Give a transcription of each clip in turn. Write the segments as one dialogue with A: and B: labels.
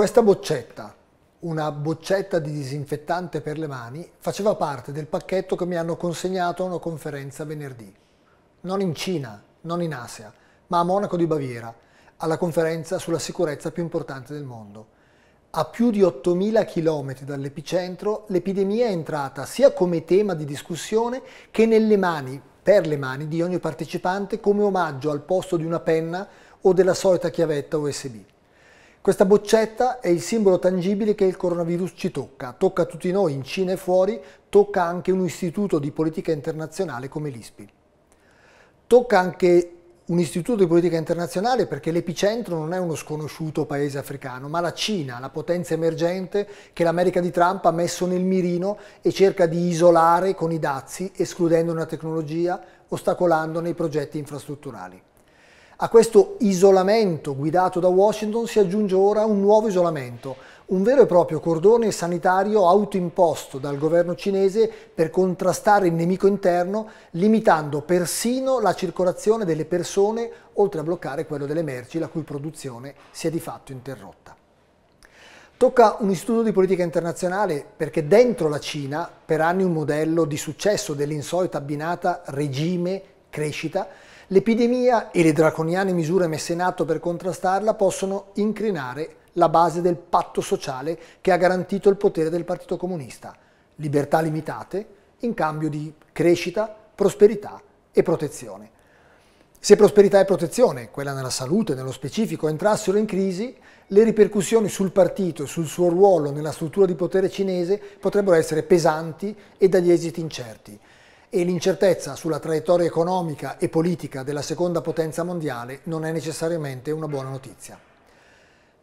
A: Questa boccetta, una boccetta di disinfettante per le mani, faceva parte del pacchetto che mi hanno consegnato a una conferenza venerdì. Non in Cina, non in Asia, ma a Monaco di Baviera, alla conferenza sulla sicurezza più importante del mondo. A più di 8.000 km dall'epicentro, l'epidemia è entrata sia come tema di discussione che nelle mani, per le mani di ogni partecipante come omaggio al posto di una penna o della solita chiavetta USB. Questa boccetta è il simbolo tangibile che il coronavirus ci tocca, tocca tutti noi in Cina e fuori, tocca anche un istituto di politica internazionale come l'ISPI. Tocca anche un istituto di politica internazionale perché l'epicentro non è uno sconosciuto paese africano, ma la Cina, la potenza emergente che l'America di Trump ha messo nel mirino e cerca di isolare con i dazi, escludendo una tecnologia, ostacolandone i progetti infrastrutturali. A questo isolamento guidato da Washington si aggiunge ora un nuovo isolamento, un vero e proprio cordone sanitario autoimposto dal governo cinese per contrastare il nemico interno, limitando persino la circolazione delle persone, oltre a bloccare quello delle merci, la cui produzione si è di fatto interrotta. Tocca un istituto di politica internazionale perché dentro la Cina, per anni un modello di successo dell'insolita abbinata regime-crescita, L'epidemia e le draconiane misure messe in atto per contrastarla possono incrinare la base del patto sociale che ha garantito il potere del Partito Comunista. Libertà limitate in cambio di crescita, prosperità e protezione. Se prosperità e protezione, quella nella salute nello specifico, entrassero in crisi, le ripercussioni sul partito e sul suo ruolo nella struttura di potere cinese potrebbero essere pesanti e dagli esiti incerti e l'incertezza sulla traiettoria economica e politica della seconda potenza mondiale non è necessariamente una buona notizia.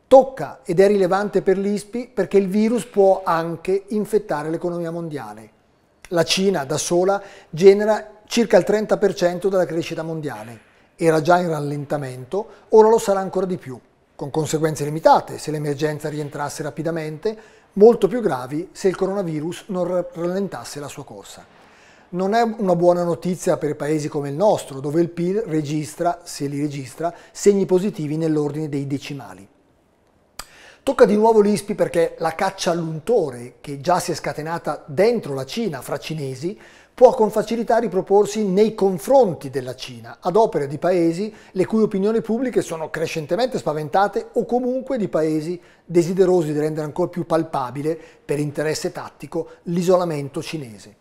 A: Tocca ed è rilevante per l'ISPI perché il virus può anche infettare l'economia mondiale. La Cina da sola genera circa il 30% della crescita mondiale. Era già in rallentamento, ora lo sarà ancora di più, con conseguenze limitate se l'emergenza rientrasse rapidamente, molto più gravi se il coronavirus non rallentasse la sua corsa non è una buona notizia per paesi come il nostro, dove il PIL registra, se li registra, segni positivi nell'ordine dei decimali. Tocca di nuovo l'ISPI perché la caccia all'untore, che già si è scatenata dentro la Cina, fra cinesi, può con facilità riproporsi nei confronti della Cina, ad opera di paesi le cui opinioni pubbliche sono crescentemente spaventate o comunque di paesi desiderosi di rendere ancora più palpabile, per interesse tattico, l'isolamento cinese.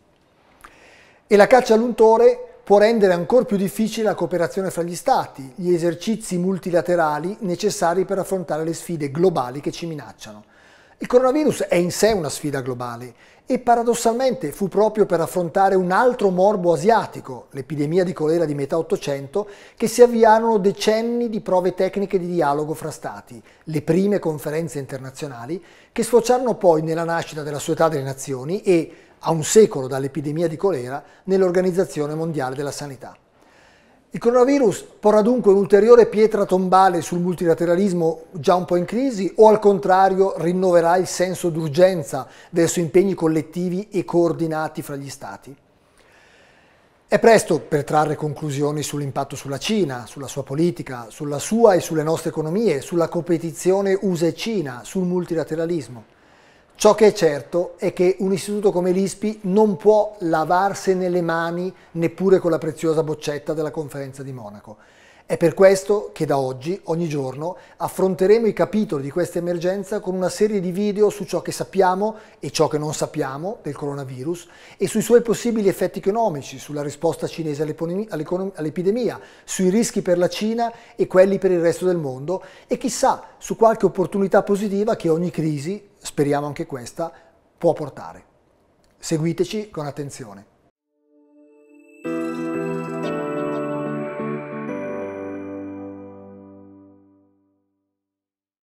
A: E la caccia all'untore può rendere ancora più difficile la cooperazione fra gli Stati, gli esercizi multilaterali necessari per affrontare le sfide globali che ci minacciano. Il coronavirus è in sé una sfida globale e paradossalmente fu proprio per affrontare un altro morbo asiatico, l'epidemia di colera di metà 800, che si avviarono decenni di prove tecniche di dialogo fra Stati, le prime conferenze internazionali, che sfociarono poi nella nascita della Società delle Nazioni e, a un secolo dall'epidemia di colera, nell'Organizzazione Mondiale della Sanità. Il coronavirus porrà dunque un'ulteriore pietra tombale sul multilateralismo già un po' in crisi o al contrario rinnoverà il senso d'urgenza verso impegni collettivi e coordinati fra gli Stati? È presto per trarre conclusioni sull'impatto sulla Cina, sulla sua politica, sulla sua e sulle nostre economie, sulla competizione USA e Cina, sul multilateralismo. Ciò che è certo è che un istituto come l'ISPI non può lavarsene le mani neppure con la preziosa boccetta della conferenza di Monaco. È per questo che da oggi, ogni giorno, affronteremo i capitoli di questa emergenza con una serie di video su ciò che sappiamo e ciò che non sappiamo del coronavirus e sui suoi possibili effetti economici, sulla risposta cinese all'epidemia, sui rischi per la Cina e quelli per il resto del mondo e chissà su qualche opportunità positiva che ogni crisi, speriamo anche questa, può portare. Seguiteci con attenzione.